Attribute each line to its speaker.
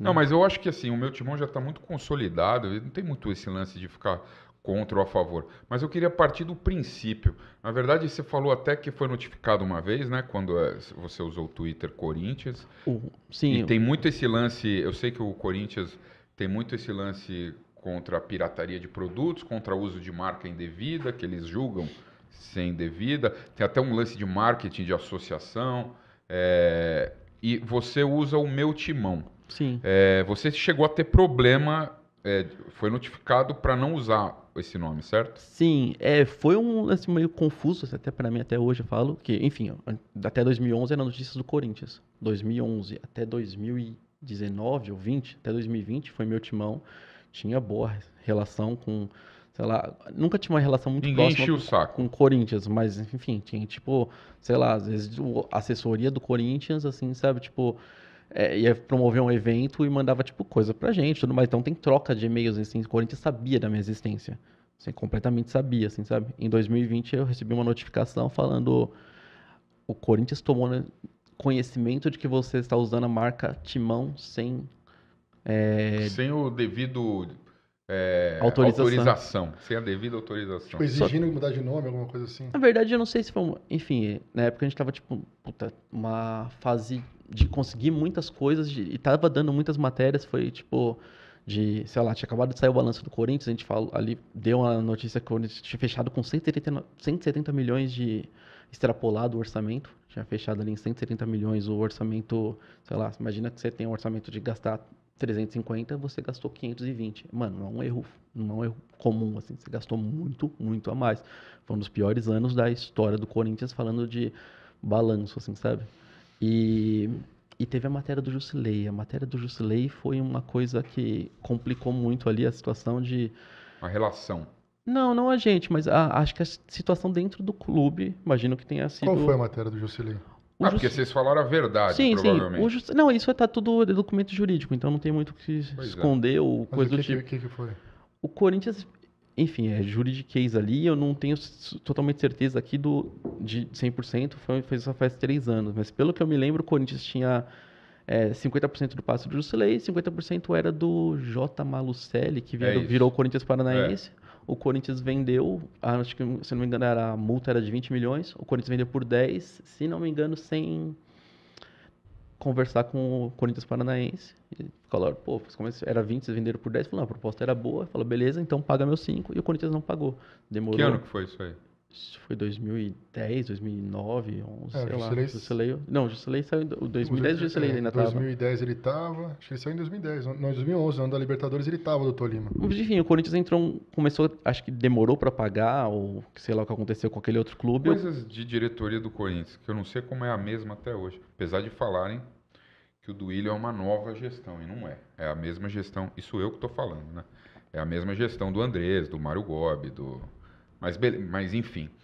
Speaker 1: Né? Não, mas eu acho que assim, o meu timão já está muito consolidado, não tem muito esse lance de ficar contra ou a favor. Mas eu queria partir do princípio. Na verdade, você falou até que foi notificado uma vez, né? Quando eh, você usou o Twitter Corinthians. sim. E eu... tem muito esse lance. Eu sei que o Corinthians tem muito esse lance contra a pirataria de produtos, contra o uso de marca indevida, que eles julgam ser indevida. Tem até um lance de marketing de associação. É... E você usa o meu timão. Sim. É, você chegou a ter problema, é, foi notificado para não usar esse nome, certo?
Speaker 2: Sim, é, foi um lance meio confuso, assim, até para mim até hoje eu falo que, enfim, até 2011 era notícias do Corinthians. 2011 até 2019 ou 20, até 2020 foi meu timão. Tinha boa relação com, sei lá, nunca tinha uma relação muito Ninguém próxima o saco. com o Corinthians, mas enfim, tinha tipo, sei lá, às vezes a assessoria do Corinthians assim, sabe, tipo, é, ia promover um evento e mandava, tipo, coisa pra gente, tudo mais. Então tem troca de e-mails, assim, o Corinthians sabia da minha existência. Assim, completamente sabia, assim, sabe? Em 2020 eu recebi uma notificação falando o Corinthians tomou conhecimento de que você está usando a marca Timão sem... É... Sem
Speaker 1: o devido... É, autorização. autorização. Sem a devida autorização. Tipo, exigindo Só... mudar de nome, alguma coisa assim.
Speaker 2: Na verdade, eu não sei se foi. Enfim, na época a gente tava, tipo, puta, uma fase de conseguir muitas coisas de, e tava dando muitas matérias, foi tipo de, sei lá, tinha acabado de sair o balanço do Corinthians, a gente falou, ali deu uma notícia que o Corinthians tinha fechado com 170, 170 milhões de extrapolado o orçamento, tinha fechado ali em 170 milhões o orçamento, sei lá, imagina que você tem um orçamento de gastar 350, você gastou 520. Mano, não é um erro, não é um erro comum, assim, você gastou muito, muito a mais. Foi um dos piores anos da história do Corinthians falando de balanço, assim, sabe? E, e teve a matéria do Jusilei. A matéria do Jusilei foi uma coisa que complicou muito ali a situação de. A relação. Não, não a gente, mas a, acho que a situação dentro do clube, imagino que tenha sido. Qual foi a matéria do
Speaker 1: Jusilei? ah, Jus... porque vocês falaram a verdade, sim, provavelmente. Sim, o Jus...
Speaker 2: Não, isso está tudo documento jurídico, então não tem muito o que pois é. esconder é. ou mas coisa que, do tipo. O que, que foi? O Corinthians enfim, é juridiquês ali, eu não tenho totalmente certeza aqui do, de 100%, foi, fez só faz três anos, mas pelo que eu me lembro, o Corinthians tinha é, 50% do passe do Jusilei, 50% era do J. Malucelli, que é virou, é virou o Corinthians é. Paranaense. É. O Corinthians vendeu, ah, acho que, se não me engano, era, a multa era de 20 milhões, o Corinthians vendeu por 10, se não me engano, sem... 100 conversar com o Corinthians Paranaense. E falaram, pô, era 20, vocês venderam por 10. falou não, a proposta era boa. Falou, beleza, então paga meus 5. E o Corinthians não pagou. Demorou. Que ano que foi isso aí? Isso foi 2010, 2009, 11, é, sei Juscelei... lá. Não, saiu... em 2010 o Juscelei ainda estava. É,
Speaker 1: 2010 ele estava... Acho que ele saiu em 2010. Não, 2011, ano da Libertadores, ele estava do Tolima.
Speaker 2: enfim, o Corinthians entrou... Começou... Acho que demorou para pagar, ou sei lá o que aconteceu com aquele outro clube. Coisas
Speaker 1: de diretoria do Corinthians, que eu não sei como é a mesma até hoje. Apesar de falarem que o Duílio é uma nova gestão, e não é. É a mesma gestão... Isso eu que estou falando, né? É a mesma gestão do Andrés, do Mário Gobi, do mas, mas enfim.